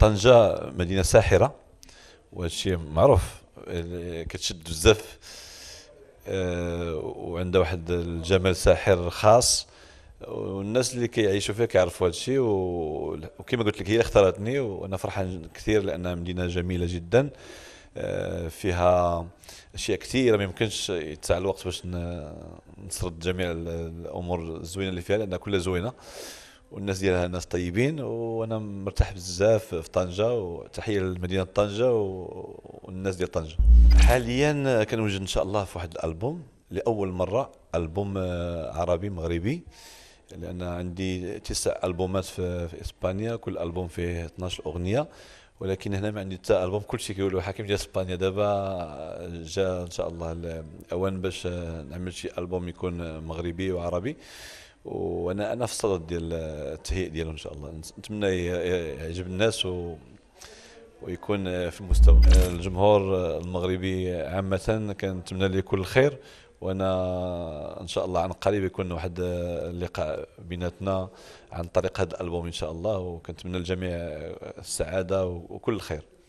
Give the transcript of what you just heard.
طنجه مدينه ساحره وهذا معروف كتشد بزاف آه، وعندها واحد الجمال ساحر خاص والناس اللي كيعيشوا فيها كيعرفوا هذا الشيء وكما قلت لك هي اختارتني وانا فرحان كثير لانها مدينه جميله جدا آه، فيها اشياء كثيره ما يمكنش يتسع الوقت باش نسرد جميع الامور الزوينه اللي فيها لانها كلها زوينه والناس ديالها ناس طيبين وانا مرتاح بزاف في طنجه وتحيه لمدينه طنجه والناس ديال طنجه حاليا كنوجد ان شاء الله في واحد الالبوم لاول مره البوم آه، عربي مغربي لان عندي تسع البومات في, في اسبانيا كل البوم فيه 12 اغنيه ولكن هنا ما عندي حتى البوم كلشي كيقولوا حكيم ديال اسبانيا دابا آه، جا ان شاء الله الاوان باش آه، نعمل شي البوم يكون مغربي وعربي وانا انا في الصدد ديال التهيئ ديالو ان شاء الله نتمنى يعجب الناس و ويكون في مستوى الجمهور المغربي عامة كنتمنى ليه كل الخير وانا ان شاء الله عن قريب يكون واحد اللقاء بيناتنا عن طريق هذا الالبوم ان شاء الله وكنتمنى الجميع السعادة وكل الخير